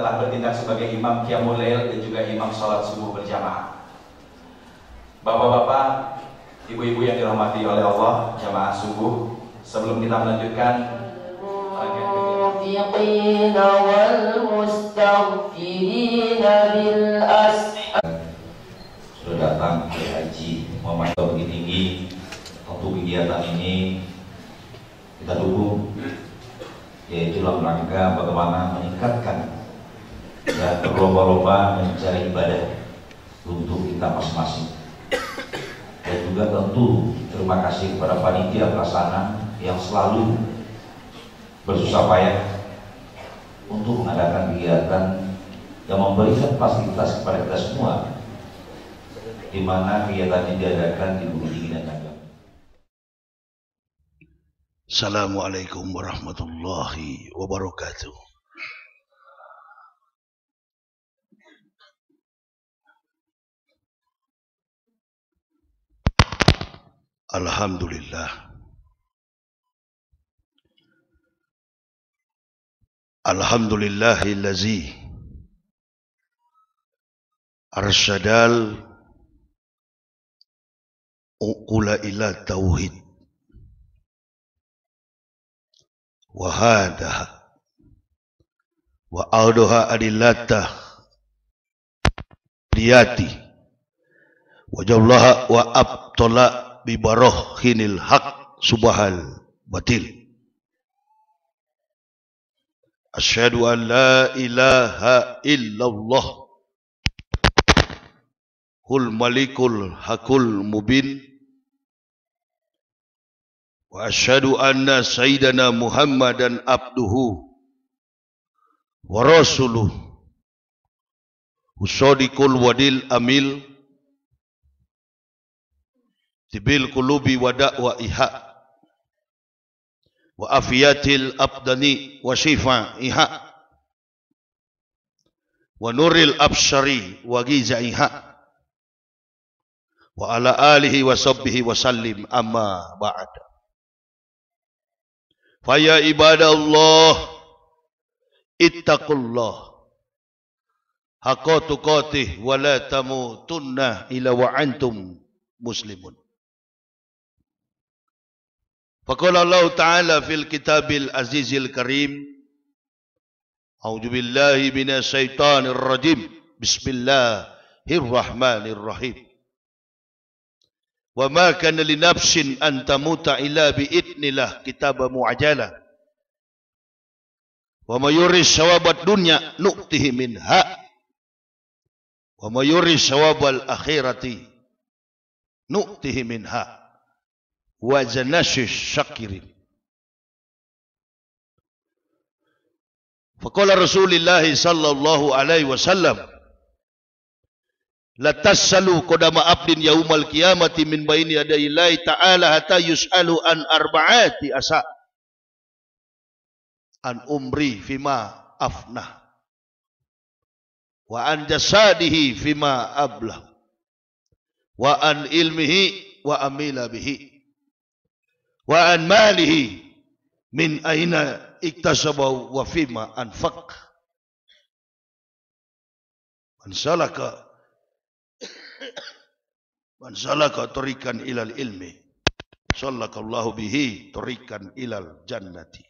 telah bertindak sebagai imam kiamulail dan juga imam sholat subuh berjamaah. Bapak-bapak, ibu-ibu yang dirahmati oleh Allah, jamaah subuh, sebelum kita melanjutkan sudah datang ke haji memantau begitu tinggi tentu kegiatan ini kita dukung yaitu dalam rangka bagaimana meningkatkan dan berlomba-lomba mencari ibadah untuk kita masing-masing. Dan juga tentu terima kasih kepada panitia pelaksana yang selalu bersusah payah untuk mengadakan kegiatan yang memberikan fasilitas kepada kita semua di mana kegiatan ini diadakan di Bukit Tinggi dan Tanjung. Assalamualaikum warahmatullahi wabarakatuh. الحمد لله الحمد لله الذي أرشد الأقل إلى التوحيد وهذا وأرضها أدلته دياتي وجلها وأبطلها bibarahinil hak subahal batil. Asyhadu an la ilaha illallah Hul malikul hakul mubin Wa asyhadu anna sayyidana Muhammadan abduhu wa rasuluh Usadikul wadil amil tibil kulubi wa iha wa afiyatil abdani wa shifa iha wa nuril abshari wa giza iha wa ala alihi wa sabbihi wa sallim amma ba'd fa ya ibadallah ittaqullah haqqa tuqatih wa la tamutunna illa wa antum muslimun فقال الله تعالى في الكتاب العزيز الكريم أعوذ بالله من الشيطان الرجيم بسم الله الرحمن الرحيم وما كان لنفس أن تموت إلا بإذن الله كتاب معجلة وما يري ثواب الدنيا نؤته منها وما يري ثواب الآخرة نؤته منها وزناش الشقر فقال رسول الله صلى الله عليه وسلم لا تسألوا قدم عبد يوم القيامة من بين يدي الله تعالى حتى يسألوا عن أربعات أساء عن أمري فيما أفنى وعن جساده فيما أبله وعن علمه وأميل به wa an malihi min aina iktasabahu wa fima anfaq man salaka man salaka tariqan ilal ilmi sallakallahu bihi tariqan ilal jannati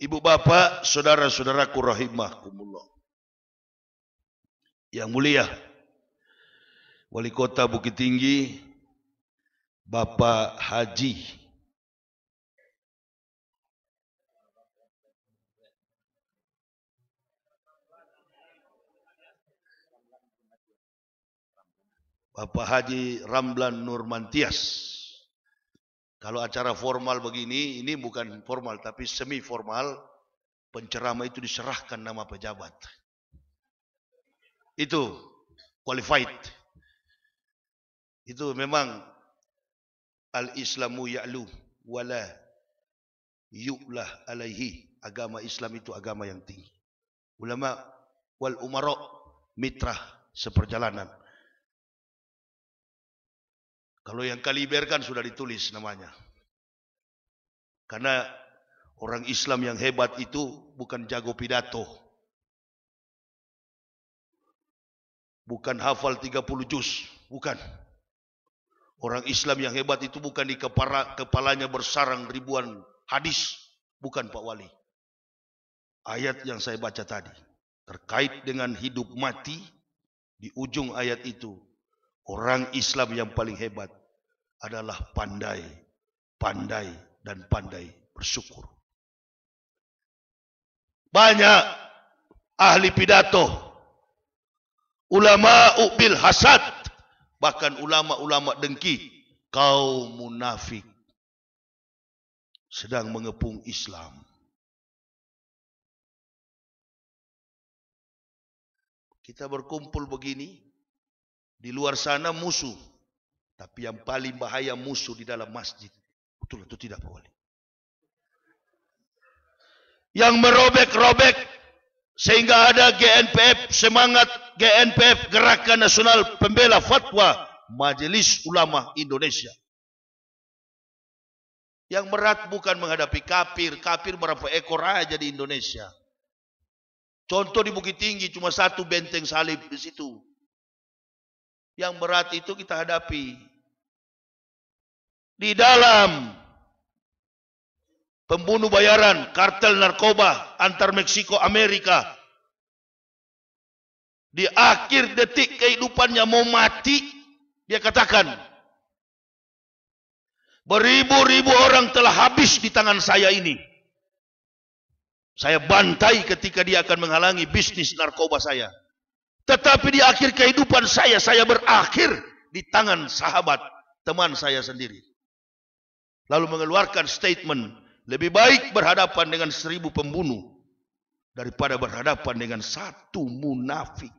Ibu bapak, saudara-saudaraku rahimahkumullah. Yang mulia, Wali Kota Bukit Tinggi, Bapak Haji Bapak Haji Ramlan Nurmantias. Kalau acara formal begini, ini bukan formal tapi semi formal, pencerama itu diserahkan nama pejabat. Itu qualified. Itu memang Al-Islamu ya'lu wala yu'lah alaihi. Agama Islam itu agama yang tinggi. Ulama wal umara mitra seperjalanan. Kalau yang kaliber kan sudah ditulis namanya. Karena orang Islam yang hebat itu bukan jago pidato. Bukan hafal 30 juz, bukan. Orang Islam yang hebat itu bukan di kepala, kepalanya bersarang ribuan hadis. Bukan Pak Wali. Ayat yang saya baca tadi. Terkait dengan hidup mati. Di ujung ayat itu. Orang Islam yang paling hebat adalah pandai. Pandai dan pandai bersyukur. Banyak ahli pidato. Ulama u'bil hasad bahkan ulama-ulama dengki kau munafik sedang mengepung Islam kita berkumpul begini di luar sana musuh tapi yang paling bahaya musuh di dalam masjid betul atau tidak boleh yang merobek-robek Sehingga ada GNPF semangat GNPF Gerakan Nasional Pembela Fatwa Majelis Ulama Indonesia. Yang berat bukan menghadapi kafir, kafir berapa ekor aja di Indonesia. Contoh di Bukit Tinggi cuma satu benteng salib di situ. Yang berat itu kita hadapi. Di dalam pembunuh bayaran, kartel narkoba antar Meksiko Amerika. Di akhir detik kehidupannya mau mati, dia katakan, beribu-ribu orang telah habis di tangan saya ini. Saya bantai ketika dia akan menghalangi bisnis narkoba saya. Tetapi di akhir kehidupan saya, saya berakhir di tangan sahabat teman saya sendiri. Lalu mengeluarkan statement lebih baik berhadapan dengan seribu pembunuh daripada berhadapan dengan satu munafik.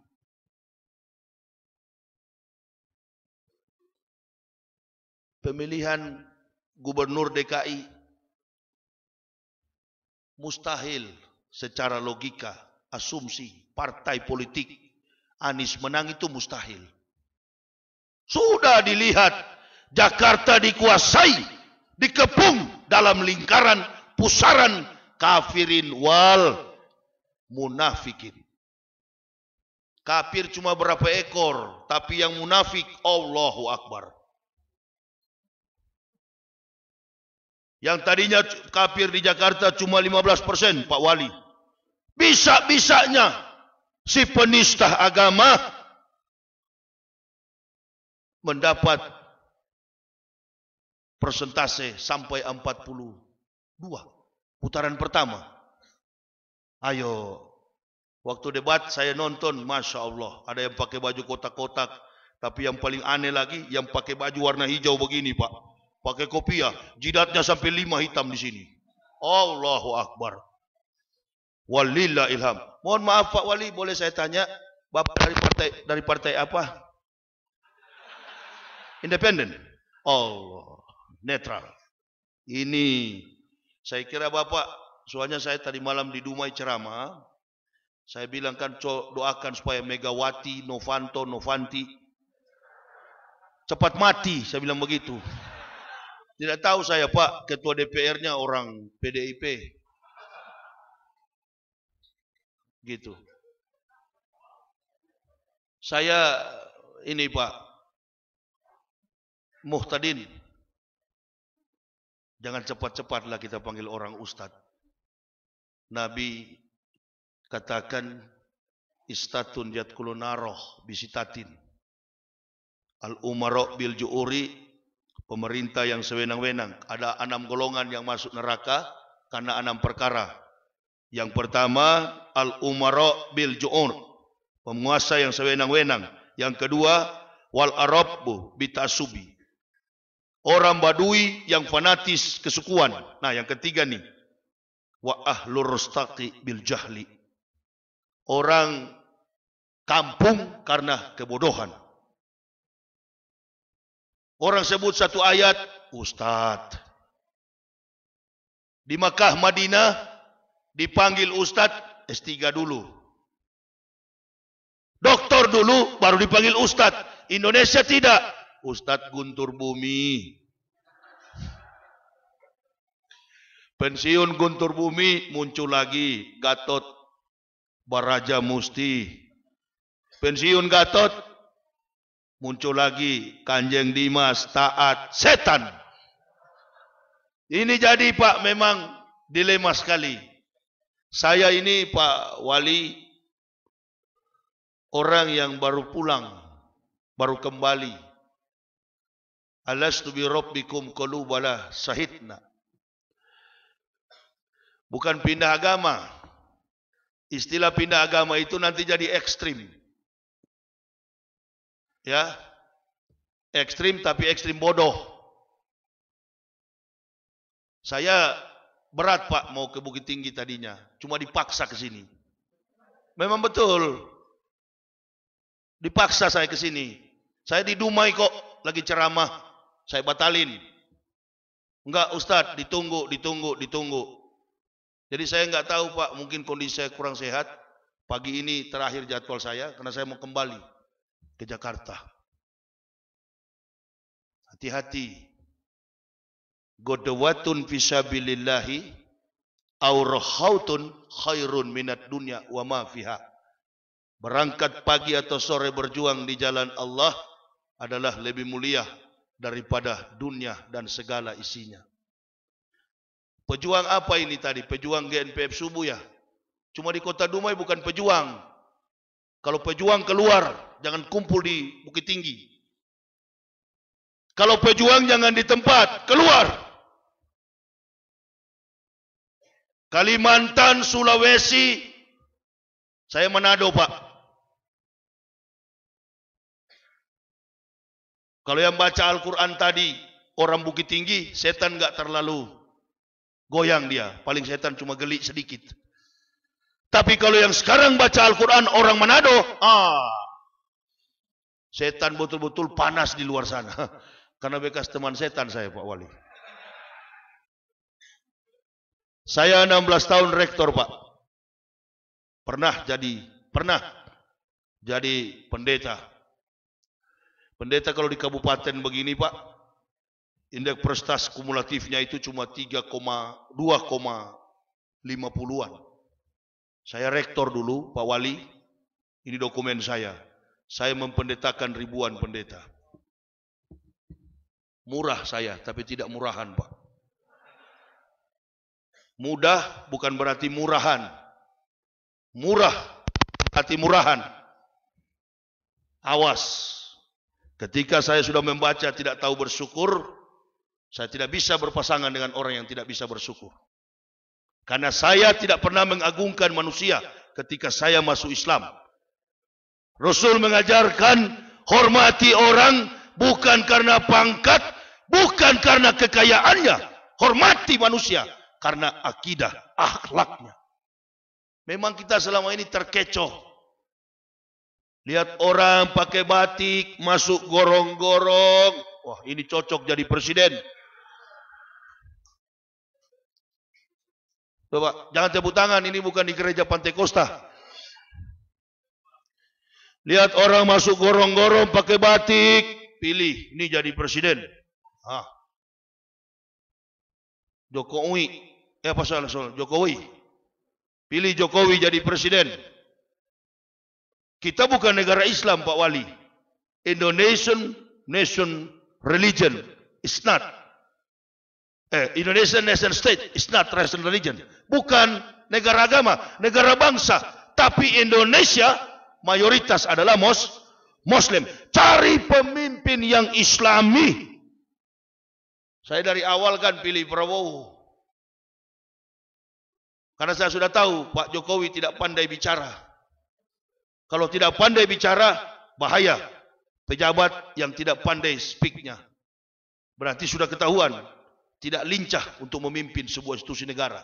Pemilihan gubernur DKI mustahil secara logika, asumsi, partai politik. Anies menang itu mustahil. Sudah dilihat Jakarta dikuasai dikepung dalam lingkaran pusaran kafirin wal munafikin. Kafir cuma berapa ekor, tapi yang munafik Allahu Akbar. Yang tadinya kafir di Jakarta cuma 15 persen, Pak Wali. Bisa-bisanya si penista agama mendapat persentase sampai 42 putaran pertama. Ayo, waktu debat saya nonton, masya Allah, ada yang pakai baju kotak-kotak, tapi yang paling aneh lagi, yang pakai baju warna hijau begini pak, pakai kopiah, jidatnya sampai lima hitam di sini. Allahu Akbar. Walillah ilham. Mohon maaf Pak Wali, boleh saya tanya, Bapak dari partai dari partai apa? Independen. Allah netral. Ini saya kira Bapak, soalnya saya tadi malam di Dumai ceramah, saya bilang kan doakan supaya Megawati, Novanto, Novanti cepat mati, saya bilang begitu. Tidak tahu saya Pak, ketua DPR-nya orang PDIP. Gitu. Saya ini Pak Muhtadin Jangan cepat-cepatlah kita panggil orang Ustad. Nabi katakan istatun yatkulu naroh bisitatin. Al umarok bil juuri pemerintah yang sewenang-wenang. Ada enam golongan yang masuk neraka karena enam perkara. Yang pertama al umarok bil juur penguasa yang sewenang-wenang. Yang kedua wal arabu bitasubi orang badui yang fanatis kesukuan. Nah, yang ketiga ni wa ahlur rustaqi bil jahli. Orang kampung karena kebodohan. Orang sebut satu ayat, Ustaz. Di Mekah Madinah dipanggil Ustaz S3 dulu. Doktor dulu baru dipanggil Ustaz. Indonesia tidak. Ustadz Guntur Bumi. Pensiun Guntur Bumi muncul lagi Gatot Baraja Musti. Pensiun Gatot muncul lagi Kanjeng Dimas Taat Setan. Ini jadi Pak memang dilema sekali. Saya ini Pak Wali orang yang baru pulang, baru kembali Alastu bi rabbikum qalubala sahidna. Bukan pindah agama. Istilah pindah agama itu nanti jadi ekstrim. Ya. Ekstrim tapi ekstrim bodoh. Saya berat Pak mau ke Bukit Tinggi tadinya. Cuma dipaksa ke sini. Memang betul. Dipaksa saya ke sini. Saya di Dumai kok lagi ceramah. saya batalin. Enggak Ustaz, ditunggu, ditunggu, ditunggu. Jadi saya enggak tahu Pak, mungkin kondisi saya kurang sehat. Pagi ini terakhir jadwal saya, karena saya mau kembali ke Jakarta. Hati-hati. Godawatun fisabilillahi aurahautun khairun minat dunia wa ma fiha. Berangkat pagi atau sore berjuang di jalan Allah adalah lebih mulia daripada dunia dan segala isinya. Pejuang apa ini tadi? Pejuang GNPF Subuh ya? Cuma di kota Dumai bukan pejuang. Kalau pejuang keluar, jangan kumpul di Bukit Tinggi. Kalau pejuang jangan di tempat, keluar. Kalimantan, Sulawesi, saya Manado Pak. Kalau yang baca Al-Quran tadi, orang bukit tinggi, setan nggak terlalu goyang dia. Paling setan cuma gelik sedikit. Tapi kalau yang sekarang baca Al-Quran orang Manado, ah, setan betul-betul panas di luar sana. Karena bekas teman setan saya Pak Wali. Saya 16 tahun rektor Pak. Pernah jadi, pernah jadi pendeta Pendeta kalau di kabupaten begini Pak, indeks prestasi kumulatifnya itu cuma 3,2,50-an. Saya rektor dulu, Pak Wali, ini dokumen saya. Saya mempendetakan ribuan pendeta. Murah saya, tapi tidak murahan Pak. Mudah bukan berarti murahan. Murah berarti murahan. Awas. Ketika saya sudah membaca tidak tahu bersyukur, saya tidak bisa berpasangan dengan orang yang tidak bisa bersyukur. Karena saya tidak pernah mengagungkan manusia ketika saya masuk Islam. Rasul mengajarkan hormati orang bukan karena pangkat, bukan karena kekayaannya. Hormati manusia karena akidah, akhlaknya. Memang kita selama ini terkecoh Lihat orang pakai batik, masuk gorong-gorong. Wah, ini cocok jadi presiden. Coba, jangan tepuk tangan, ini bukan di gereja Pantai Kosta. Lihat orang masuk gorong-gorong pakai batik, pilih, ini jadi presiden. Ah. Jokowi, eh apa salah soal Jokowi. Pilih Jokowi jadi presiden. Kita bukan negara Islam Pak Wali. Indonesian nation religion is not eh Indonesian nation state is not national religion. Bukan negara agama, negara bangsa, tapi Indonesia mayoritas adalah mos muslim. Cari pemimpin yang islami. Saya dari awal kan pilih Prabowo. Karena saya sudah tahu Pak Jokowi tidak pandai bicara. Kalau tidak pandai bicara, bahaya. Pejabat yang tidak pandai speaknya. Berarti sudah ketahuan. Tidak lincah untuk memimpin sebuah institusi negara.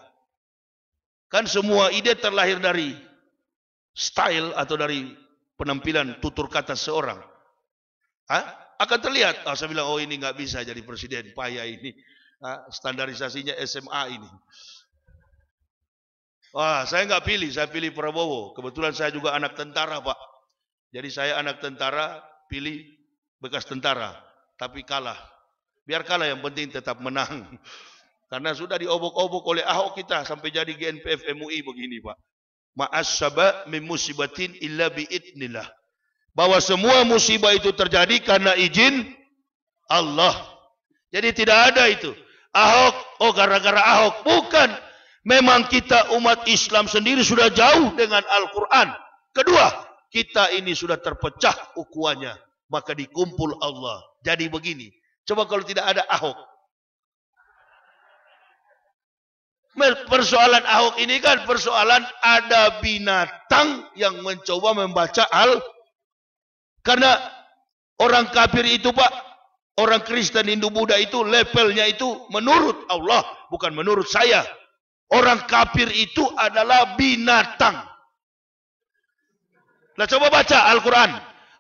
Kan semua ide terlahir dari style atau dari penampilan tutur kata seorang. Hah? Akan terlihat. Oh, saya bilang, oh ini nggak bisa jadi presiden. Payah ini. Hah? Standarisasinya SMA ini. Wah, saya nggak pilih, saya pilih Prabowo. Kebetulan saya juga anak tentara, Pak. Jadi saya anak tentara, pilih bekas tentara. Tapi kalah. Biar kalah yang penting tetap menang. Karena sudah diobok-obok oleh Ahok kita sampai jadi GNPF MUI begini, Pak. Ma'assaba min musibatin illa bi'idnillah. Bahwa semua musibah itu terjadi karena izin Allah. Jadi tidak ada itu. Ahok, oh gara-gara Ahok. Bukan. Memang kita umat Islam sendiri sudah jauh dengan Al-Quran. Kedua, kita ini sudah terpecah ukuannya. Maka dikumpul Allah. Jadi begini. Coba kalau tidak ada Ahok. Persoalan Ahok ini kan persoalan ada binatang yang mencoba membaca Al. Karena orang kafir itu Pak. Orang Kristen, Hindu, Buddha itu levelnya itu menurut Allah. Bukan menurut saya. Orang kafir itu adalah binatang. Lah coba baca Al-Quran.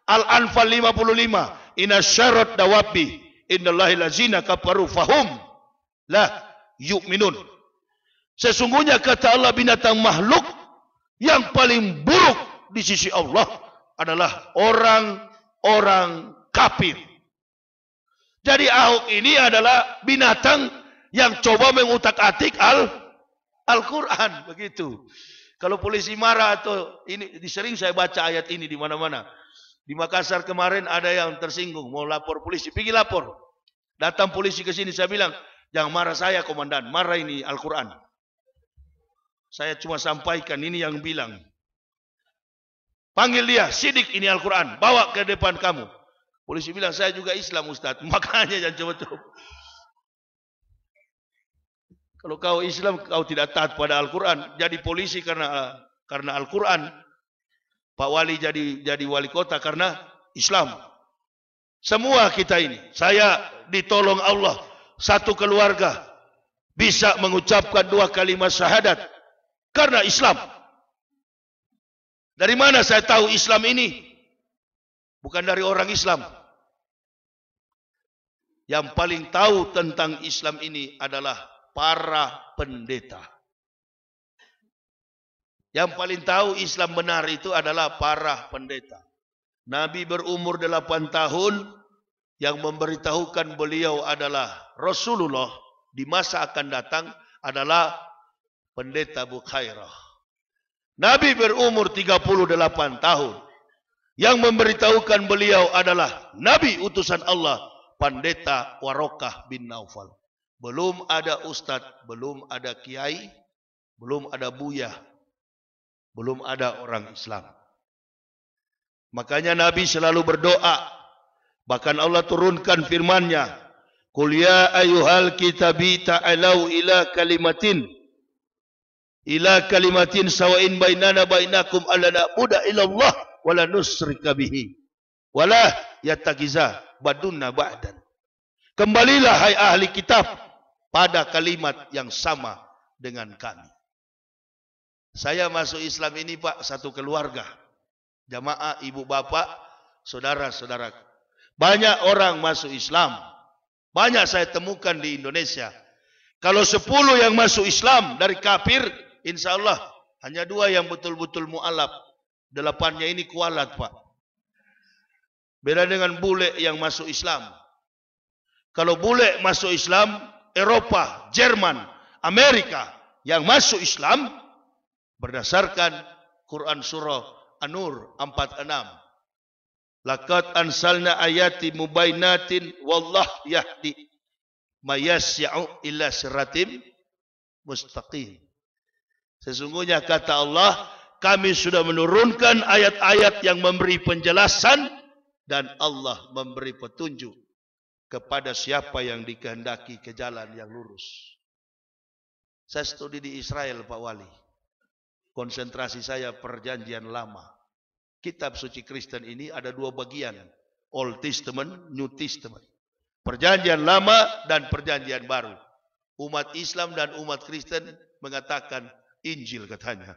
Al-Anfal 55. Inna syarat dawabi. Inna lazina kaparu fahum. Lah yu'minun. Sesungguhnya kata Allah binatang makhluk. Yang paling buruk di sisi Allah. Adalah orang-orang kafir. Jadi Ahok ini adalah binatang yang coba mengutak-atik Al-Quran. Al-Quran begitu. Kalau polisi marah atau ini disering saya baca ayat ini di mana-mana. Di Makassar kemarin ada yang tersinggung mau lapor polisi, pergi lapor. Datang polisi ke sini saya bilang, jangan marah saya komandan, marah ini Al-Quran. Saya cuma sampaikan ini yang bilang. Panggil dia, sidik ini Al-Quran, bawa ke depan kamu. Polisi bilang, saya juga Islam Ustaz, makanya jangan coba-coba. Kalau kau Islam, kau tidak taat pada Al-Quran. Jadi polisi karena karena Al-Quran. Pak Wali jadi jadi wali kota karena Islam. Semua kita ini. Saya ditolong Allah. Satu keluarga. Bisa mengucapkan dua kalimat syahadat. Karena Islam. Dari mana saya tahu Islam ini? Bukan dari orang Islam. Yang paling tahu tentang Islam ini adalah para pendeta. Yang paling tahu Islam benar itu adalah para pendeta. Nabi berumur 8 tahun yang memberitahukan beliau adalah Rasulullah di masa akan datang adalah pendeta Bukhairah. Nabi berumur 38 tahun yang memberitahukan beliau adalah Nabi utusan Allah pendeta Warokah bin Naufal. Belum ada ustaz, belum ada kiai, belum ada buya, belum ada orang Islam. Makanya Nabi selalu berdoa. Bahkan Allah turunkan firman-Nya, "Qul ya ayyuhal kitabi ta'alu ila kalimatin" ila kalimatin sawain bainana bainakum alla na'budu illa Allah wa la nusyrika bihi wala yattakiza badunna ba'dan kembalilah hai ahli kitab pada kalimat yang sama dengan kami. Saya masuk Islam ini pak satu keluarga, jamaah ibu bapa, saudara saudara. Banyak orang masuk Islam, banyak saya temukan di Indonesia. Kalau sepuluh yang masuk Islam dari kafir, insya Allah hanya dua yang betul-betul mualaf. Delapannya ini kualat pak. Beda dengan bule yang masuk Islam. Kalau bule masuk Islam, Eropa, Jerman, Amerika yang masuk Islam berdasarkan Quran surah An-Nur 46. Laqad ansalna ayati mubayyinatin wallah yahdi mayasya'u ila siratim mustaqim. Sesungguhnya kata Allah, kami sudah menurunkan ayat-ayat yang memberi penjelasan dan Allah memberi petunjuk kepada siapa yang dikehendaki ke jalan yang lurus. Saya studi di Israel Pak Wali. Konsentrasi saya perjanjian lama. Kitab suci Kristen ini ada dua bagian. Old Testament, New Testament. Perjanjian lama dan perjanjian baru. Umat Islam dan umat Kristen mengatakan Injil katanya.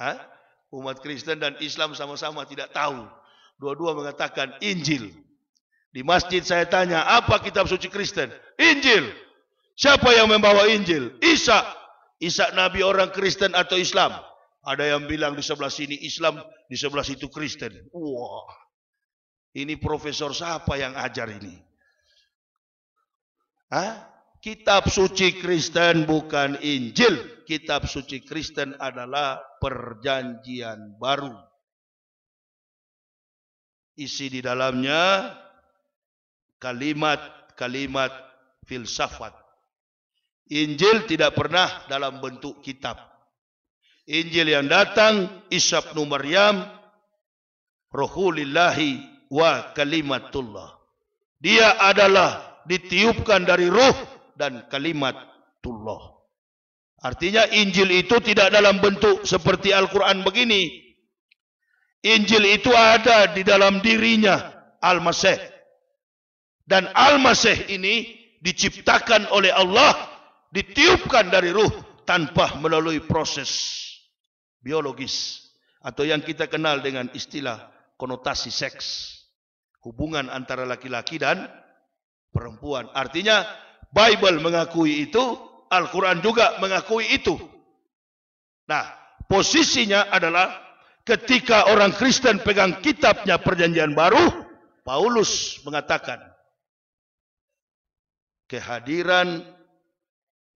Hah? Umat Kristen dan Islam sama-sama tidak tahu. Dua-dua mengatakan Injil. Di masjid saya tanya, apa kitab suci Kristen? Injil. Siapa yang membawa Injil? Isa. Isa Nabi orang Kristen atau Islam? Ada yang bilang di sebelah sini Islam, di sebelah situ Kristen. Wah, wow. ini profesor siapa yang ajar ini? Hah? Kitab suci Kristen bukan Injil. Kitab suci Kristen adalah perjanjian baru. Isi di dalamnya kalimat-kalimat filsafat. Injil tidak pernah dalam bentuk kitab. Injil yang datang Isa bin Maryam Ruhulillahi wa kalimatullah. Dia adalah ditiupkan dari ruh dan kalimatullah. Artinya Injil itu tidak dalam bentuk seperti Al-Quran begini. Injil itu ada di dalam dirinya Al-Masih. Dan Al-Masih ini diciptakan oleh Allah, ditiupkan dari ruh tanpa melalui proses biologis atau yang kita kenal dengan istilah konotasi seks. Hubungan antara laki-laki dan perempuan. Artinya Bible mengakui itu, Al-Quran juga mengakui itu. Nah, posisinya adalah ketika orang Kristen pegang kitabnya perjanjian baru, Paulus mengatakan, kehadiran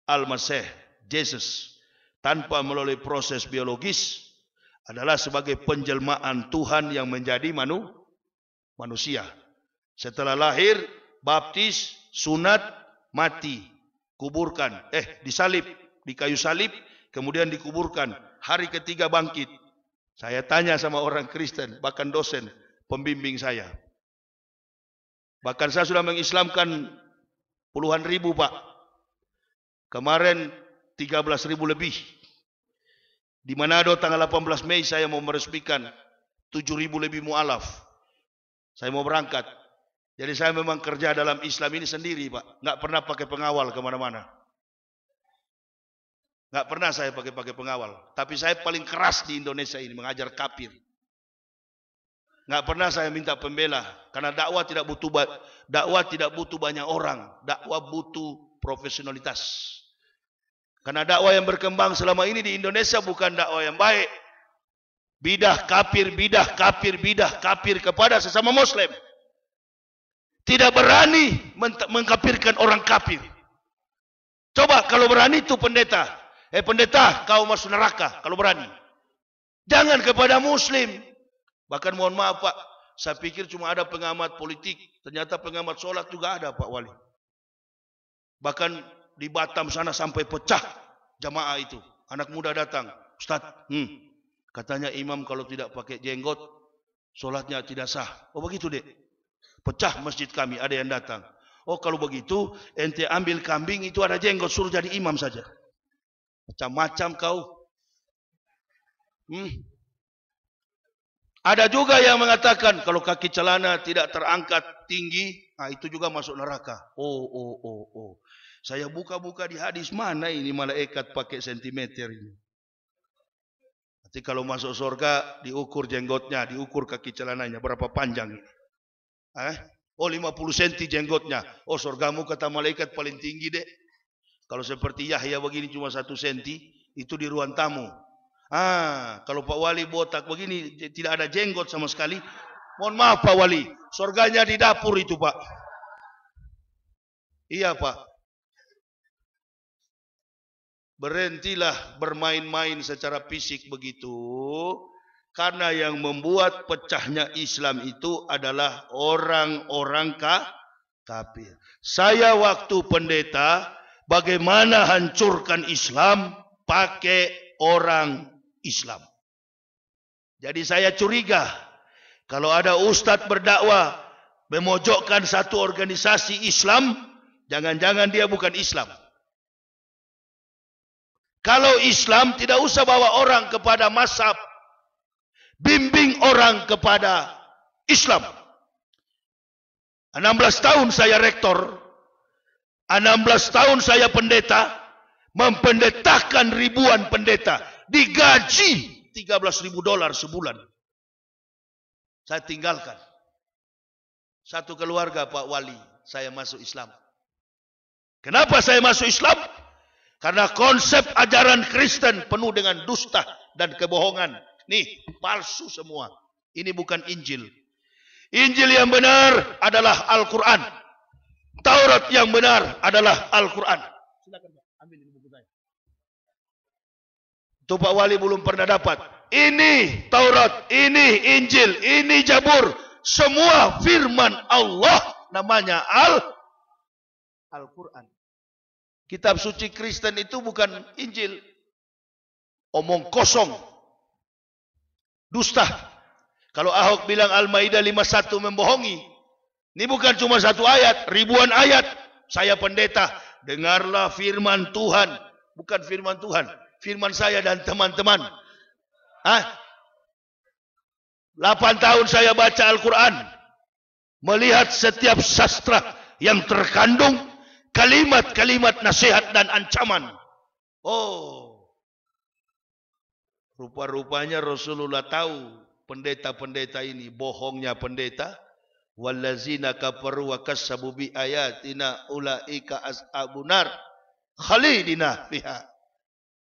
Al-Masih Yesus tanpa melalui proses biologis adalah sebagai penjelmaan Tuhan yang menjadi manu, manusia. Setelah lahir, baptis, sunat, mati, kuburkan, eh disalib, di kayu salib, kemudian dikuburkan. Hari ketiga bangkit. Saya tanya sama orang Kristen, bahkan dosen, pembimbing saya. Bahkan saya sudah mengislamkan Puluhan ribu, Pak. Kemarin 13 ribu lebih. Di Manado tanggal 18 Mei saya mau meresmikan 7 ribu lebih mu'alaf. Saya mau berangkat. Jadi saya memang kerja dalam Islam ini sendiri, Pak. Nggak pernah pakai pengawal kemana-mana. Nggak pernah saya pakai-pakai pengawal. Tapi saya paling keras di Indonesia ini mengajar kafir. Enggak pernah saya minta pembela karena dakwah tidak butuh ba dakwah tidak butuh banyak orang, dakwah butuh profesionalitas. Karena dakwah yang berkembang selama ini di Indonesia bukan dakwah yang baik. Bidah kapir, bidah kapir, bidah kapir kepada sesama muslim. Tidak berani mengkapirkan orang kapir. Coba kalau berani itu pendeta. Eh pendeta, kau masuk neraka kalau berani. Jangan kepada muslim, Bahkan mohon maaf Pak, saya pikir cuma ada pengamat politik, ternyata pengamat sholat juga ada Pak Wali. Bahkan di Batam sana sampai pecah jamaah itu. Anak muda datang, Ustaz, hmm, katanya imam kalau tidak pakai jenggot, sholatnya tidak sah. Oh begitu dek, pecah masjid kami, ada yang datang. Oh kalau begitu, ente ambil kambing itu ada jenggot, suruh jadi imam saja. Macam-macam kau. Hmm, Ada juga yang mengatakan kalau kaki celana tidak terangkat tinggi, nah itu juga masuk neraka. Oh, oh, oh, oh. Saya buka-buka di hadis mana ini malaikat pakai sentimeter ini. Nanti kalau masuk surga diukur jenggotnya, diukur kaki celananya berapa panjang ini. Eh? Oh 50 senti jenggotnya. Oh surgamu kata malaikat paling tinggi deh. Kalau seperti Yahya begini cuma satu senti, itu di ruang tamu. Ah, kalau Pak Wali botak begini tidak ada jenggot sama sekali, mohon maaf Pak Wali, surganya di dapur itu Pak. Iya Pak. Berhentilah bermain-main secara fisik begitu. Karena yang membuat pecahnya Islam itu adalah orang-orang ka kafir. Saya waktu pendeta, bagaimana hancurkan Islam pakai orang Islam. Jadi saya curiga kalau ada ustaz berdakwah memojokkan satu organisasi Islam, jangan-jangan dia bukan Islam. Kalau Islam tidak usah bawa orang kepada masab, bimbing orang kepada Islam. 16 tahun saya rektor, 16 tahun saya pendeta, mempendetakan ribuan pendeta. digaji 13 ribu dolar sebulan. Saya tinggalkan. Satu keluarga Pak Wali, saya masuk Islam. Kenapa saya masuk Islam? Karena konsep ajaran Kristen penuh dengan dusta dan kebohongan. Nih, palsu semua. Ini bukan Injil. Injil yang benar adalah Al-Quran. Taurat yang benar adalah Al-Quran. Silakan. Tuh Pak Wali belum pernah dapat. Ini Taurat, ini Injil, ini Jabur. Semua firman Allah namanya Al Al-Quran. Kitab suci Kristen itu bukan Injil. Omong kosong. Dusta. Kalau Ahok bilang Al-Maidah 51 membohongi. Ini bukan cuma satu ayat, ribuan ayat. Saya pendeta, dengarlah firman Tuhan, bukan firman Tuhan. firman saya dan teman-teman. Ha? lapan tahun saya baca Al-Quran. Melihat setiap sastra yang terkandung kalimat-kalimat nasihat dan ancaman. Oh. Rupa-rupanya Rasulullah tahu pendeta-pendeta ini bohongnya pendeta. Wallazina kafaru wa kasabu bi ayatina ulaika as'abunar khalidina fiha.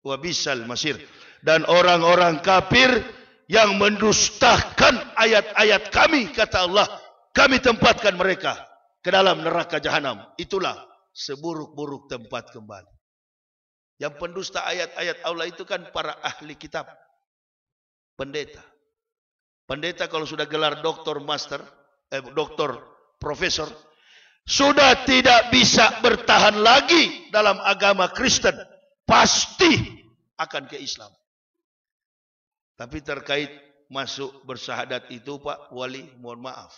wabisal masir dan orang-orang kafir yang mendustakan ayat-ayat kami kata Allah kami tempatkan mereka ke dalam neraka jahanam itulah seburuk-buruk tempat kembali yang pendusta ayat-ayat Allah itu kan para ahli kitab pendeta pendeta kalau sudah gelar doktor master eh, doktor profesor sudah tidak bisa bertahan lagi dalam agama Kristen pasti akan ke Islam. Tapi terkait masuk bersahadat itu Pak Wali, mohon maaf.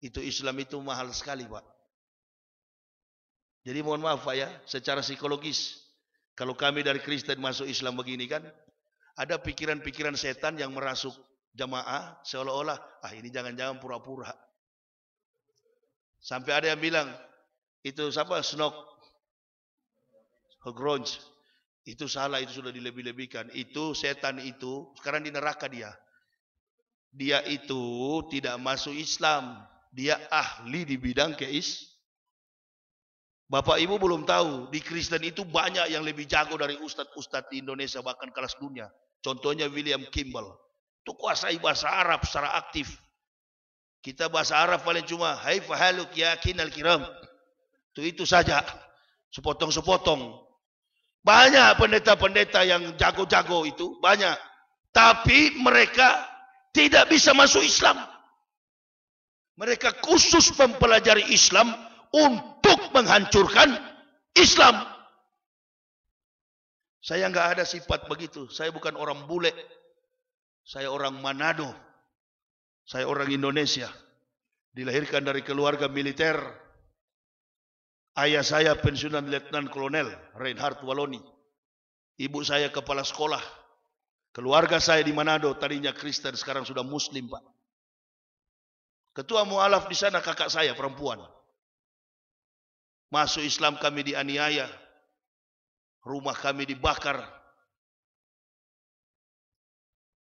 Itu Islam itu mahal sekali Pak. Jadi mohon maaf Pak ya, secara psikologis. Kalau kami dari Kristen masuk Islam begini kan, ada pikiran-pikiran setan yang merasuk jamaah seolah-olah, ah ini jangan-jangan pura-pura. Sampai ada yang bilang, itu siapa? Snok grunge. Itu salah, itu sudah dilebih-lebihkan. Itu setan itu, sekarang di neraka dia. Dia itu tidak masuk Islam. Dia ahli di bidang keis. Bapak Ibu belum tahu, di Kristen itu banyak yang lebih jago dari ustad-ustad di Indonesia, bahkan kelas dunia. Contohnya William Kimball. Itu kuasai bahasa Arab secara aktif. Kita bahasa Arab paling cuma, Hai fahaluk yakin al-kiram. Itu itu saja. Sepotong-sepotong. Banyak pendeta-pendeta yang jago-jago itu, banyak. Tapi mereka tidak bisa masuk Islam. Mereka khusus mempelajari Islam untuk menghancurkan Islam. Saya nggak ada sifat begitu. Saya bukan orang bule. Saya orang Manado. Saya orang Indonesia. Dilahirkan dari keluarga militer. Ayah saya pensiunan Letnan Kolonel Reinhard Waloni. Ibu saya kepala sekolah. Keluarga saya di Manado tadinya Kristen sekarang sudah Muslim Pak. Ketua mualaf di sana kakak saya perempuan. Masuk Islam kami dianiaya. Rumah kami dibakar.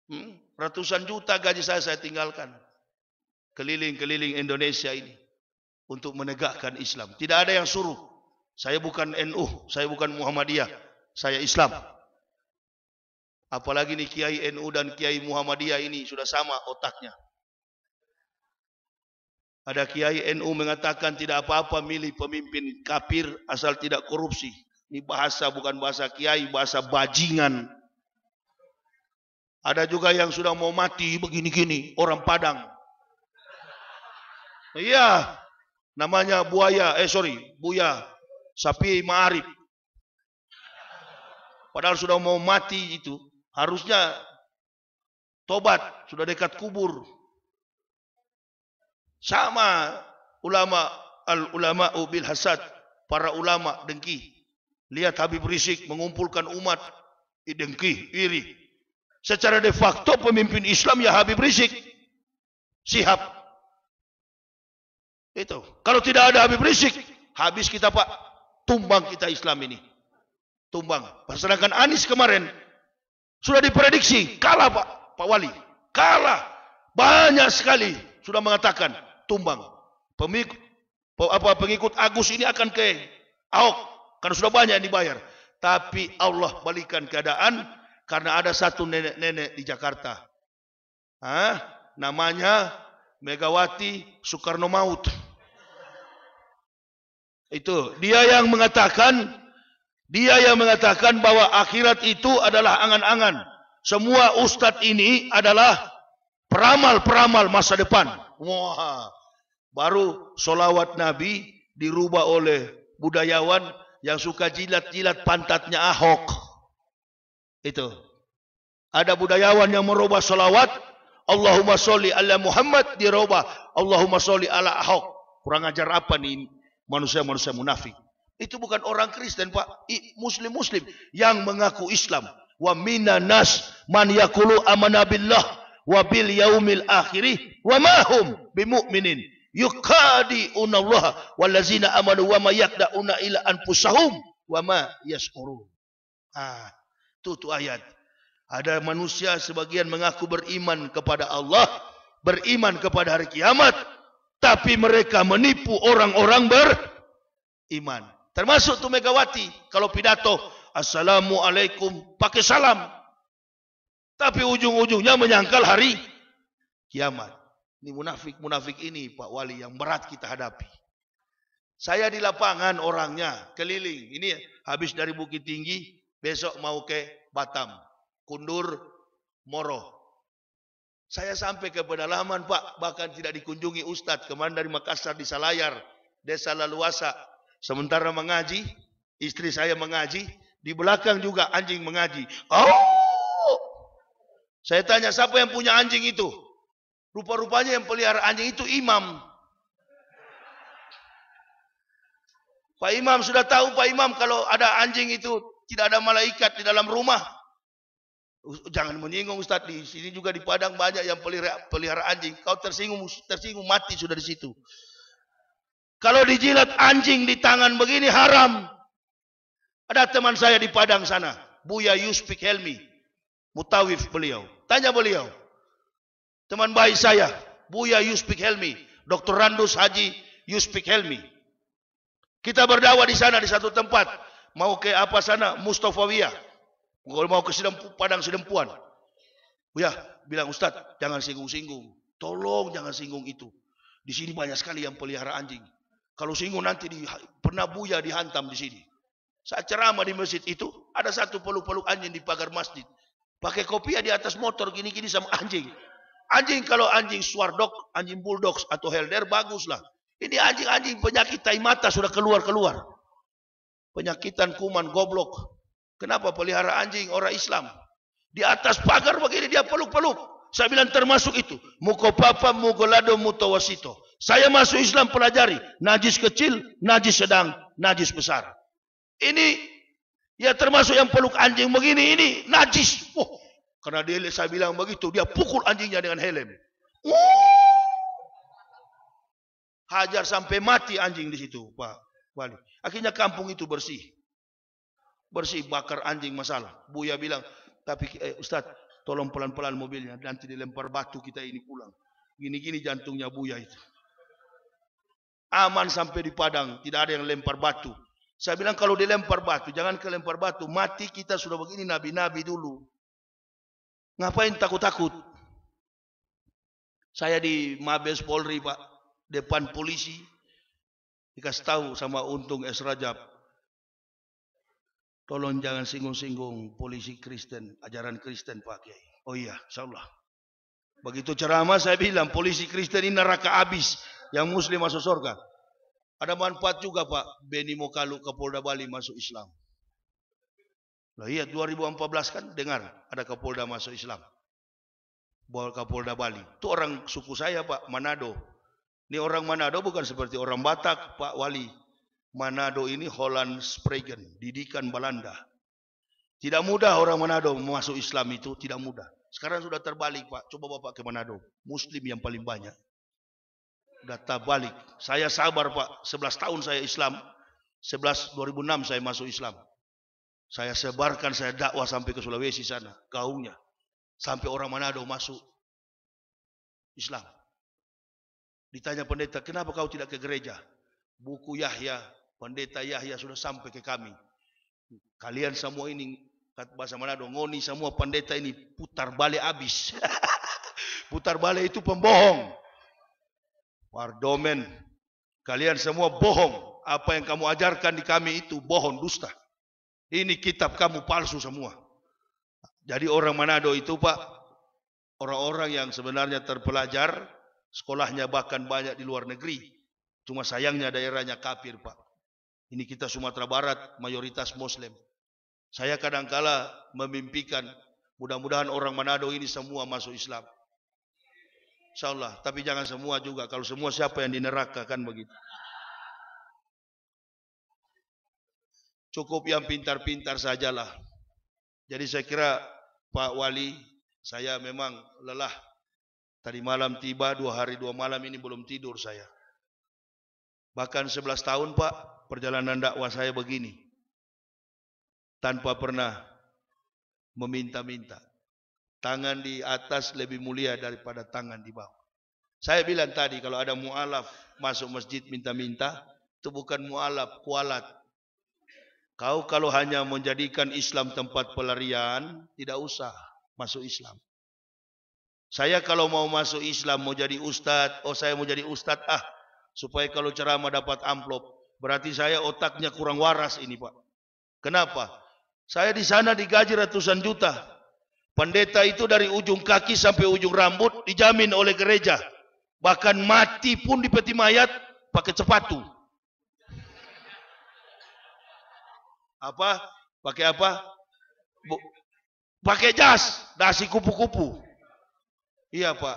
Hmm? Ratusan juta gaji saya saya tinggalkan. Keliling-keliling Indonesia ini untuk menegakkan Islam. Tidak ada yang suruh. Saya bukan NU, saya bukan Muhammadiyah, saya Islam. Apalagi nih Kiai NU dan Kiai Muhammadiyah ini sudah sama otaknya. Ada Kiai NU mengatakan tidak apa-apa milih pemimpin kafir asal tidak korupsi. Ini bahasa bukan bahasa Kiai, bahasa bajingan. Ada juga yang sudah mau mati begini-gini, orang Padang. Iya, namanya buaya, eh sorry, buaya sapi ma'arif. Padahal sudah mau mati itu, harusnya tobat, sudah dekat kubur. Sama ulama al ulama ubil hasad, para ulama dengki. Lihat Habib Rizik mengumpulkan umat, dengki, iri. Secara de facto pemimpin Islam ya Habib Rizik. Sihab itu. Kalau tidak ada Habib Rizik, habis kita Pak. Tumbang kita Islam ini. Tumbang. Sedangkan Anies kemarin sudah diprediksi kalah Pak Pak Wali. Kalah. Banyak sekali sudah mengatakan tumbang. Pemikut apa pengikut Agus ini akan ke Ahok karena sudah banyak yang dibayar. Tapi Allah balikan keadaan karena ada satu nenek-nenek di Jakarta. Hah? Namanya Megawati Soekarno Maut. Itu dia yang mengatakan dia yang mengatakan bahwa akhirat itu adalah angan-angan. Semua ustaz ini adalah peramal-peramal masa depan. Wah. Baru solawat Nabi dirubah oleh budayawan yang suka jilat-jilat pantatnya Ahok. Itu. Ada budayawan yang merubah solawat. Allahumma sholli ala Muhammad dirubah. Allahumma sholli ala Ahok. Kurang ajar apa ni? manusia-manusia munafik. Itu bukan orang Kristen, Pak. Muslim-muslim yang mengaku Islam. Wa minan nas man yakulu amana billah wa bil yaumil akhirih wa ma hum bimu'minin. Yukadi'una Allah wallazina amanu wa ma yakda'una ila anfusahum wa ma yashkurun. Ah, itu tu ayat. Ada manusia sebagian mengaku beriman kepada Allah, beriman kepada hari kiamat, tapi mereka menipu orang-orang beriman. Termasuk Tu Megawati kalau pidato, Assalamualaikum, pakai salam. Tapi ujung-ujungnya menyangkal hari kiamat. Ini munafik-munafik ini Pak Wali yang berat kita hadapi. Saya di lapangan orangnya keliling. Ini habis dari Bukit Tinggi, besok mau ke Batam, Kundur, Moro. Saya sampai ke pedalaman Pak, bahkan tidak dikunjungi Ustadz, kemarin dari Makassar di Salayar, desa Laluasa. Sementara mengaji, istri saya mengaji, di belakang juga anjing mengaji. Oh! Saya tanya, siapa yang punya anjing itu? Rupa-rupanya yang pelihara anjing itu imam. Pak Imam sudah tahu Pak Imam kalau ada anjing itu tidak ada malaikat di dalam rumah. Jangan menyinggung Ustaz di sini juga di Padang banyak yang pelihara, pelihara anjing. Kau tersinggung tersinggung mati sudah di situ. Kalau dijilat anjing di tangan begini haram. Ada teman saya di Padang sana, Buya Yuspik Helmi, mutawif beliau. Tanya beliau. Teman baik saya, Buya Yuspik Helmi, Dr. Randus Haji Yuspik Helmi. Kita berdakwah di sana di satu tempat. Mau ke apa sana? Mustafawiyah. Kalau mau ke Sidempu, Padang Sidempuan. Oh ya, bilang Ustadz, jangan singgung-singgung. Tolong jangan singgung itu. Di sini banyak sekali yang pelihara anjing. Kalau singgung nanti di, pernah buya dihantam di sini. Saat ceramah di masjid itu, ada satu peluk-peluk anjing di pagar masjid. Pakai kopiah ya di atas motor gini-gini sama anjing. Anjing kalau anjing swardok, anjing bulldog atau helder baguslah. Ini anjing-anjing penyakit tai mata sudah keluar-keluar. Penyakitan kuman goblok. Kenapa pelihara anjing orang Islam? Di atas pagar begini dia peluk-peluk. Saya bilang termasuk itu. Mukopapa mugolado mutawasito. Saya masuk Islam pelajari. Najis kecil, najis sedang, najis besar. Ini ya termasuk yang peluk anjing begini ini najis. Oh, karena dia saya bilang begitu dia pukul anjingnya dengan helm. Uh, hajar sampai mati anjing di situ, Pak Wali. Akhirnya kampung itu bersih bersih bakar anjing masalah. Buya bilang, tapi eh, Ustaz, tolong pelan-pelan mobilnya nanti dilempar batu kita ini pulang. Gini-gini jantungnya Buya itu. Aman sampai di Padang, tidak ada yang lempar batu. Saya bilang kalau dilempar batu, jangan kelempar batu, mati kita sudah begini nabi-nabi dulu. Ngapain takut-takut? Saya di Mabes Polri, Pak, depan polisi, dikasih tahu sama Untung S. Rajab, Tolong jangan singgung-singgung polisi Kristen, ajaran Kristen Pak Kiai. Oh iya, insyaallah. Begitu ceramah saya bilang polisi Kristen ini neraka abis, yang muslim masuk surga. Ada manfaat juga Pak, Beni Mokalu Kapolda Bali masuk Islam. Lah iya 2014 kan dengar ada Kapolda masuk Islam. Kapolda Bali. Itu orang suku saya Pak, Manado. Ini orang Manado bukan seperti orang Batak Pak Wali. Manado ini Holland Spregen, didikan Belanda. Tidak mudah orang Manado masuk Islam itu, tidak mudah. Sekarang sudah terbalik Pak, coba Bapak ke Manado. Muslim yang paling banyak. Data balik. Saya sabar Pak, 11 tahun saya Islam. 11 2006 saya masuk Islam. Saya sebarkan, saya dakwah sampai ke Sulawesi sana, gaungnya. Sampai orang Manado masuk Islam. Ditanya pendeta, kenapa kau tidak ke gereja? Buku Yahya pendeta Yahya sudah sampai ke kami. Kalian semua ini kata bahasa Manado ngoni semua pendeta ini putar balik habis. putar balik itu pembohong. Wardomen, kalian semua bohong. Apa yang kamu ajarkan di kami itu bohong dusta. Ini kitab kamu palsu semua. Jadi orang Manado itu Pak, orang-orang yang sebenarnya terpelajar, sekolahnya bahkan banyak di luar negeri. Cuma sayangnya daerahnya kafir Pak. Ini kita Sumatera Barat mayoritas Muslim. Saya kadangkala memimpikan mudah-mudahan orang Manado ini semua masuk Islam. Insya Allah. Tapi jangan semua juga. Kalau semua siapa yang di neraka kan begitu. Cukup yang pintar-pintar sajalah. Jadi saya kira Pak Wali, saya memang lelah. Tadi malam tiba, dua hari dua malam ini belum tidur saya. Bahkan 11 tahun Pak, perjalanan dakwah saya begini. Tanpa pernah meminta-minta. Tangan di atas lebih mulia daripada tangan di bawah. Saya bilang tadi kalau ada mualaf masuk masjid minta-minta, itu bukan mualaf, kualat. Kau kalau hanya menjadikan Islam tempat pelarian, tidak usah masuk Islam. Saya kalau mau masuk Islam, mau jadi ustadz, oh saya mau jadi ustadz, ah, supaya kalau ceramah dapat amplop. Berarti saya otaknya kurang waras ini Pak. Kenapa? Saya di sana digaji ratusan juta. Pendeta itu dari ujung kaki sampai ujung rambut dijamin oleh gereja. Bahkan mati pun di peti mayat pakai sepatu. Apa? Pakai apa? Bu pakai jas, dasi kupu-kupu. Iya Pak.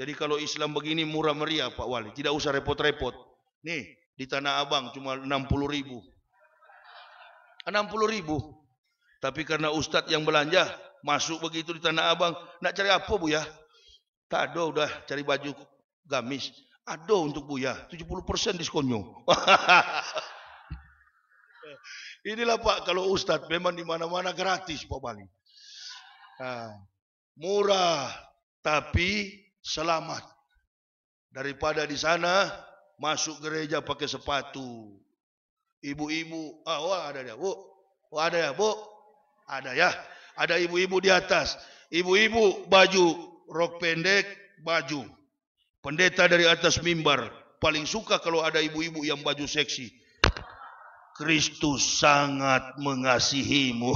Jadi kalau Islam begini murah meriah Pak Wali, tidak usah repot-repot. Nih, di Tanah Abang cuma 60 ribu. 60 ribu. Tapi karena ustadz yang belanja, masuk begitu di Tanah Abang, nak cari apa bu ya? Tak ada udah cari baju gamis. Ada untuk bu ya? puluh 70% diskonnya. Inilah Pak kalau Ustadz memang di mana-mana gratis Pak Bali. Nah, murah tapi selamat. Daripada di sana masuk gereja pakai sepatu. Ibu-ibu, ah, oh ada ya, Bu. Oh ada ya, Bu. Ada ya. Ada ibu-ibu di atas. Ibu-ibu baju rok pendek, baju. Pendeta dari atas mimbar paling suka kalau ada ibu-ibu yang baju seksi. Kristus sangat mengasihimu.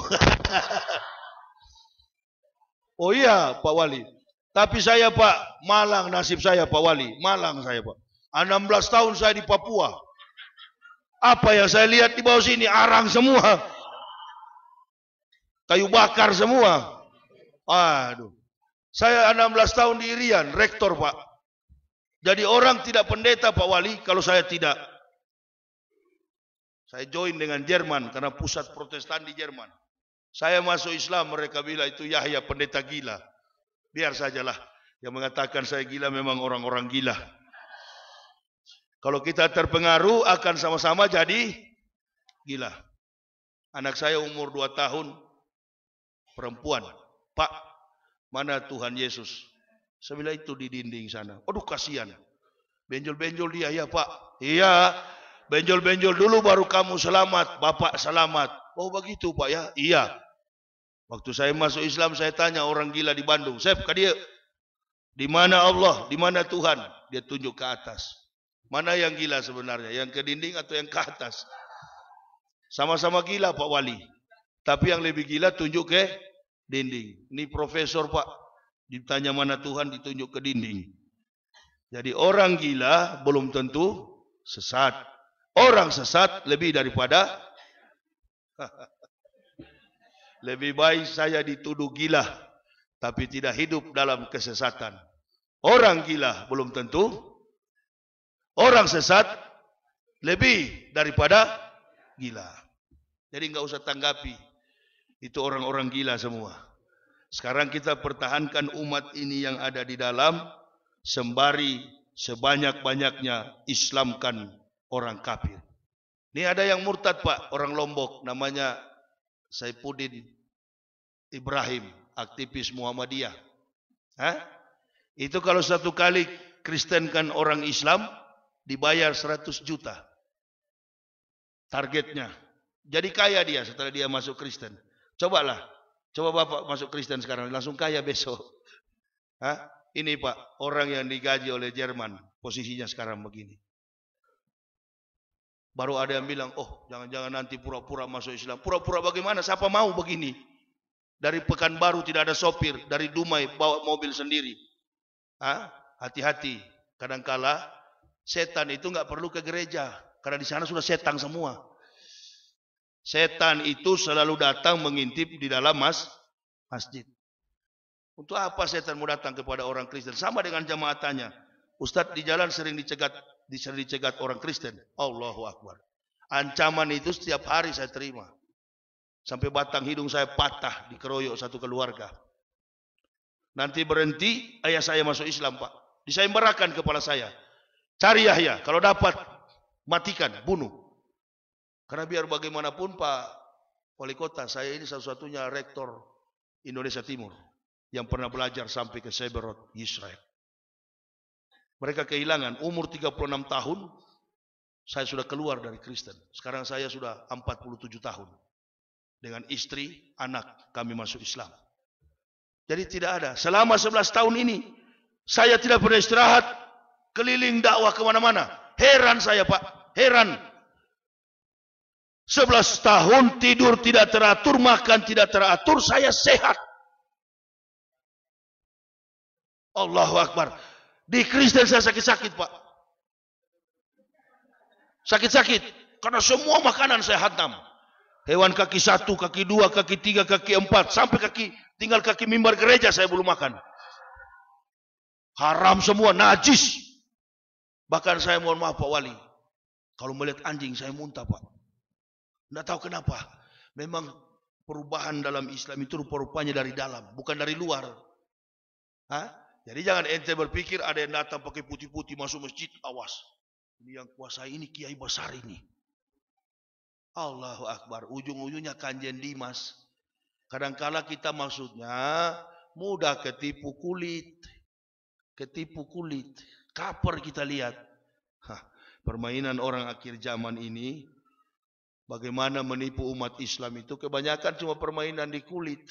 oh iya, Pak Wali. Tapi saya Pak, malang nasib saya Pak Wali, malang saya Pak. 16 tahun saya di Papua. Apa yang saya lihat di bawah sini? Arang semua. Kayu bakar semua. Aduh. Saya 16 tahun di Irian, rektor Pak. Jadi orang tidak pendeta Pak Wali kalau saya tidak. Saya join dengan Jerman karena pusat protestan di Jerman. Saya masuk Islam mereka bilang itu Yahya pendeta gila. Biar sajalah yang mengatakan saya gila memang orang-orang gila. Kalau kita terpengaruh akan sama-sama jadi gila. Anak saya umur 2 tahun perempuan. Pak, mana Tuhan Yesus? Saya itu di dinding sana. Aduh kasihan. Benjol-benjol dia ya Pak. Iya. Benjol-benjol dulu baru kamu selamat. Bapak selamat. Oh begitu Pak ya. Iya. Waktu saya masuk Islam saya tanya orang gila di Bandung. Sep, kadia. Di mana Allah? Di mana Tuhan? Dia tunjuk ke atas. Mana yang gila sebenarnya? Yang ke dinding atau yang ke atas? Sama-sama gila Pak Wali. Tapi yang lebih gila tunjuk ke dinding. Ini profesor Pak. Ditanya mana Tuhan ditunjuk ke dinding. Jadi orang gila belum tentu sesat. Orang sesat lebih daripada lebih baik saya dituduh gila tapi tidak hidup dalam kesesatan. Orang gila belum tentu orang sesat lebih daripada gila. Jadi nggak usah tanggapi. Itu orang-orang gila semua. Sekarang kita pertahankan umat ini yang ada di dalam sembari sebanyak-banyaknya Islamkan orang kafir. Ini ada yang murtad Pak, orang Lombok namanya Saipuddin Ibrahim, aktivis Muhammadiyah. Hah? Itu kalau satu kali Kristenkan orang Islam, dibayar 100 juta targetnya. Jadi kaya dia setelah dia masuk Kristen. Cobalah, coba Bapak masuk Kristen sekarang, langsung kaya besok. Hah? Ini Pak, orang yang digaji oleh Jerman, posisinya sekarang begini. Baru ada yang bilang, oh jangan-jangan nanti pura-pura masuk Islam. Pura-pura bagaimana? Siapa mau begini? Dari Pekanbaru tidak ada sopir, dari Dumai bawa mobil sendiri. Hati-hati, kadang kadangkala Setan itu nggak perlu ke gereja karena di sana sudah setan semua. Setan itu selalu datang mengintip di dalam mas masjid. Untuk apa setan mau datang kepada orang Kristen? Sama dengan jamaatannya. Ustadz di jalan sering dicegat, sering dicegat orang Kristen. Allahu Akbar. Ancaman itu setiap hari saya terima. Sampai batang hidung saya patah dikeroyok satu keluarga. Nanti berhenti, ayah saya masuk Islam, Pak. Disemberakan kepala saya. Cari Yahya, kalau dapat matikan, bunuh. Karena biar bagaimanapun Pak Wali Kota, saya ini satu-satunya rektor Indonesia Timur yang pernah belajar sampai ke Seberot, Israel. Mereka kehilangan umur 36 tahun, saya sudah keluar dari Kristen. Sekarang saya sudah 47 tahun. Dengan istri, anak, kami masuk Islam. Jadi tidak ada. Selama 11 tahun ini, saya tidak pernah istirahat, keliling dakwah kemana-mana. Heran saya Pak, heran. 11 tahun tidur tidak teratur, makan tidak teratur, saya sehat. Allahu Akbar. Di Kristen saya sakit-sakit Pak. Sakit-sakit. Karena semua makanan saya hantam. Hewan kaki satu, kaki dua, kaki tiga, kaki empat. Sampai kaki, tinggal kaki mimbar gereja saya belum makan. Haram semua, najis. Bahkan saya mohon maaf Pak Wali. Kalau melihat anjing saya muntah Pak. Tidak tahu kenapa. Memang perubahan dalam Islam itu rupanya dari dalam. Bukan dari luar. Hah? Jadi jangan ente berpikir ada yang datang pakai putih-putih masuk masjid. Awas. Ini yang kuasa ini Kiai Besar ini. Allahu Akbar. Ujung-ujungnya kanjen dimas. Kadangkala kita maksudnya mudah ketipu kulit. Ketipu kulit. Caper kita lihat. Hah, permainan orang akhir zaman ini bagaimana menipu umat Islam itu kebanyakan cuma permainan di kulit.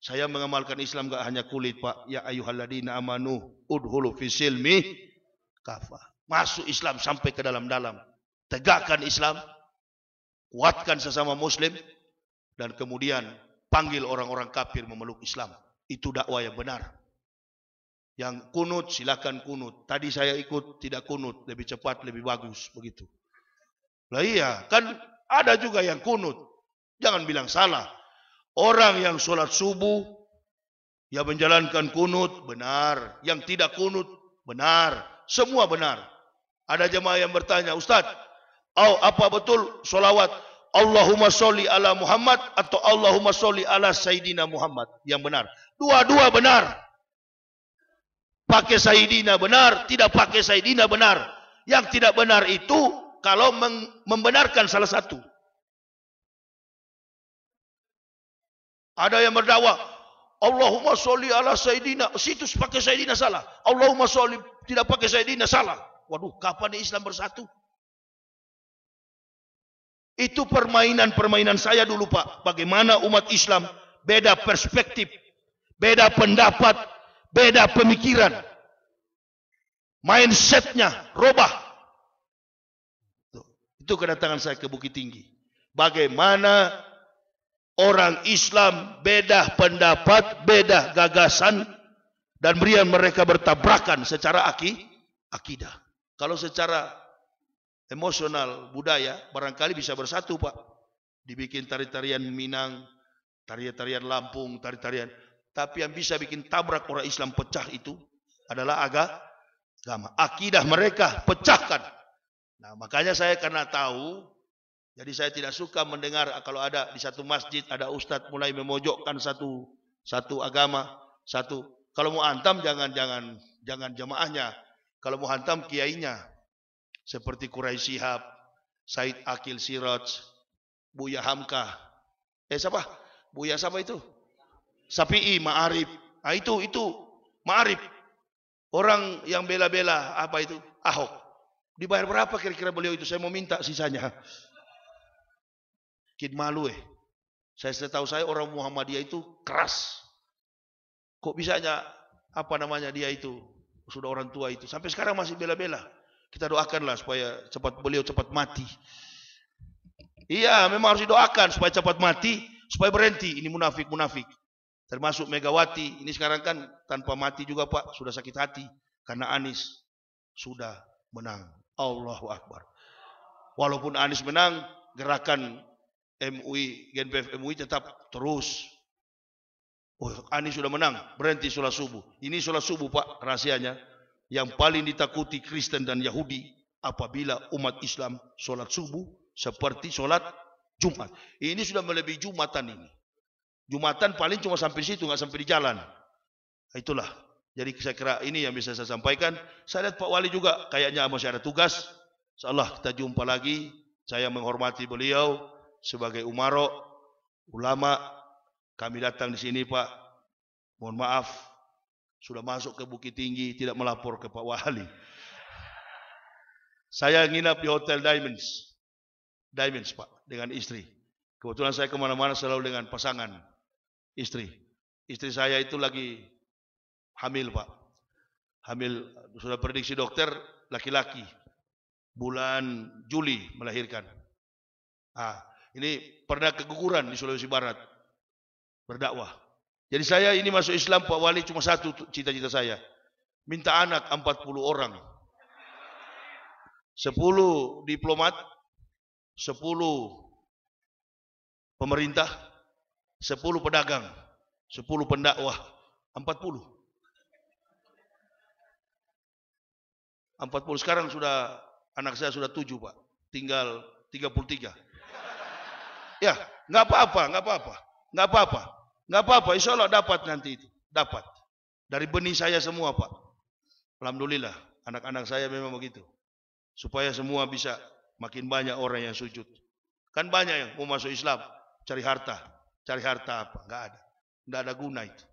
Saya mengamalkan Islam gak hanya kulit, Pak. Ya ayyuhalladzina amanu udhulu fisilmi kafa. Masuk Islam sampai ke dalam-dalam. Tegakkan Islam, kuatkan sesama muslim dan kemudian panggil orang-orang kafir memeluk Islam. Itu dakwah yang benar. Yang kunut silakan kunut. Tadi saya ikut tidak kunut, lebih cepat, lebih bagus begitu. Lah iya, kan ada juga yang kunut. Jangan bilang salah. Orang yang sholat subuh, ya menjalankan kunut, benar. Yang tidak kunut, benar. Semua benar. Ada jemaah yang bertanya, Ustaz, oh, apa betul sholawat Allahumma sholli ala Muhammad atau Allahumma sholli ala Sayyidina Muhammad? Yang benar. Dua-dua benar. pakai Saidina benar, tidak pakai Saidina benar. Yang tidak benar itu kalau membenarkan salah satu. Ada yang berdakwa, Allahumma sholli ala Saidina, situs pakai Saidina salah. Allahumma sholli tidak pakai Saidina salah. Waduh, kapan Islam bersatu? Itu permainan-permainan saya dulu Pak. Bagaimana umat Islam beda perspektif, beda pendapat, beda pemikiran. Mindsetnya robah. Itu kedatangan saya ke Bukit Tinggi. Bagaimana orang Islam beda pendapat, beda gagasan, dan berian mereka bertabrakan secara aki, akidah. Kalau secara emosional budaya barangkali bisa bersatu pak. Dibikin tari-tarian Minang, tari-tarian Lampung, tari-tarian. Tapi yang bisa bikin tabrak orang Islam pecah itu adalah agama. Akidah mereka pecahkan. Nah makanya saya karena tahu jadi saya tidak suka mendengar ah, kalau ada di satu masjid ada ustadz mulai memojokkan satu satu agama, satu. Kalau mau antam jangan jangan jangan jemaahnya. Kalau mau hantam kiainya. Seperti Quraisy Shihab, Said Akil Siraj, Buya Hamka. Eh siapa? Buya siapa itu? Syafi'i ma'arif. Nah, itu itu ma'arif. Orang yang bela-bela apa itu? Ahok. Dibayar berapa kira-kira beliau itu? Saya mau minta sisanya. Kid malu eh. Saya tahu saya orang Muhammadiyah itu keras. Kok bisanya apa namanya dia itu? Sudah orang tua itu. Sampai sekarang masih bela-bela. Kita doakanlah supaya cepat beliau cepat mati. Iya, memang harus didoakan supaya cepat mati, supaya berhenti ini munafik-munafik termasuk Megawati. Ini sekarang kan tanpa mati juga Pak, sudah sakit hati karena Anies sudah menang. Allahu Akbar. Walaupun Anies menang, gerakan MUI, Genpf MUI tetap terus. Oh, Anies sudah menang, berhenti sholat subuh. Ini sholat subuh Pak, rahasianya. Yang paling ditakuti Kristen dan Yahudi apabila umat Islam sholat subuh seperti sholat Jumat. Ini sudah melebihi Jumatan ini. Jumatan paling cuma sampai situ, nggak sampai di jalan. Nah, itulah. Jadi saya kira ini yang bisa saya sampaikan. Saya lihat Pak Wali juga kayaknya masih ada tugas. Insyaallah kita jumpa lagi. Saya menghormati beliau sebagai umaro, ulama. Kami datang di sini Pak. Mohon maaf sudah masuk ke Bukit Tinggi tidak melapor ke Pak Wali. Saya nginap di Hotel Diamonds. Diamonds Pak dengan istri. Kebetulan saya kemana-mana selalu dengan pasangan istri. Istri saya itu lagi hamil, Pak. Hamil sudah prediksi dokter laki-laki. Bulan Juli melahirkan. Ah, ini pernah keguguran di Sulawesi Barat. Berdakwah. Jadi saya ini masuk Islam Pak Wali cuma satu cita-cita saya. Minta anak 40 orang. 10 diplomat, 10 pemerintah, sepuluh pedagang, sepuluh pendakwah, empat puluh. Empat puluh sekarang sudah anak saya sudah tujuh pak, tinggal tiga puluh tiga. Ya, nggak apa-apa, nggak apa-apa, nggak apa-apa, nggak apa-apa. Insya Allah dapat nanti itu, dapat dari benih saya semua pak. Alhamdulillah, anak-anak saya memang begitu. Supaya semua bisa makin banyak orang yang sujud. Kan banyak yang mau masuk Islam, cari harta. Cari harta apa? Enggak ada. Enggak ada guna itu.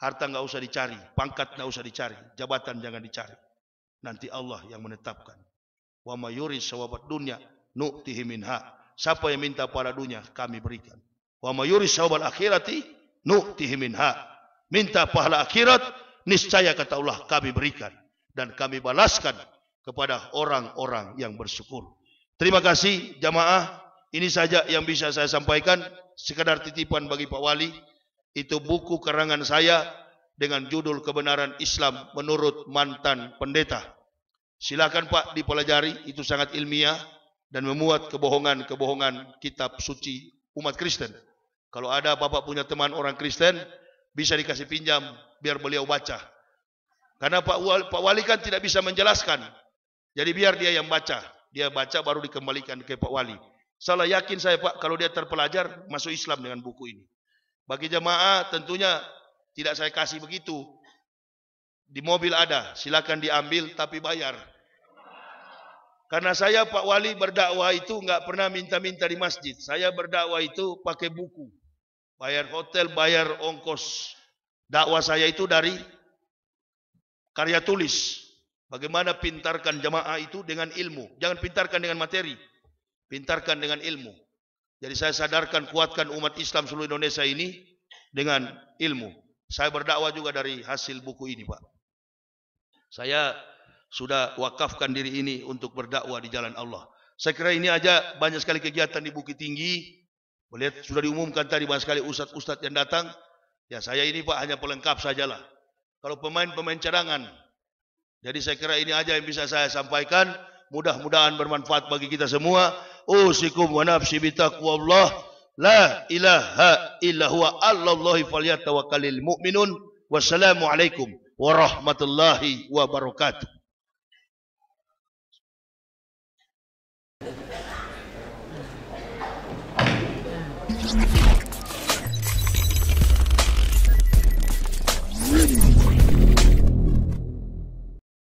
Harta enggak usah dicari, pangkat enggak usah dicari, jabatan jangan dicari. Nanti Allah yang menetapkan. Wa mayuri sawabat dunia nu'tihi minha. Siapa yang minta pada dunia kami berikan. Wa mayuri sawabat akhirati nu'tihi minha. Minta pahala akhirat niscaya kata Allah kami berikan dan kami balaskan kepada orang-orang yang bersyukur. Terima kasih jamaah ini saja yang bisa saya sampaikan. Sekedar titipan bagi Pak Wali. Itu buku karangan saya dengan judul Kebenaran Islam Menurut Mantan Pendeta. Silakan Pak dipelajari. Itu sangat ilmiah dan memuat kebohongan-kebohongan kitab suci umat Kristen. Kalau ada Bapak punya teman orang Kristen, bisa dikasih pinjam biar beliau baca. Karena Pak Wali, Pak Wali kan tidak bisa menjelaskan. Jadi biar dia yang baca. Dia baca baru dikembalikan ke Pak Wali. Salah yakin saya Pak kalau dia terpelajar masuk Islam dengan buku ini. Bagi jemaah tentunya tidak saya kasih begitu. Di mobil ada, silakan diambil tapi bayar. Karena saya Pak Wali berdakwah itu enggak pernah minta-minta di masjid. Saya berdakwah itu pakai buku. Bayar hotel, bayar ongkos. Dakwah saya itu dari karya tulis. Bagaimana pintarkan jemaah itu dengan ilmu. Jangan pintarkan dengan materi pintarkan dengan ilmu. Jadi saya sadarkan, kuatkan umat Islam seluruh Indonesia ini dengan ilmu. Saya berdakwah juga dari hasil buku ini, Pak. Saya sudah wakafkan diri ini untuk berdakwah di jalan Allah. Saya kira ini aja banyak sekali kegiatan di Bukit Tinggi. Melihat sudah diumumkan tadi banyak sekali ustadz-ustadz yang datang. Ya saya ini Pak hanya pelengkap sajalah. Kalau pemain-pemain cadangan. Jadi saya kira ini aja yang bisa saya sampaikan. Mudah-mudahan bermanfaat bagi kita semua. usikum oh, wa nafsi bi Allah. la ilaha illa huwa allahu falyatawakkalil mu'minun wassalamu alaikum warahmatullahi wabarakatuh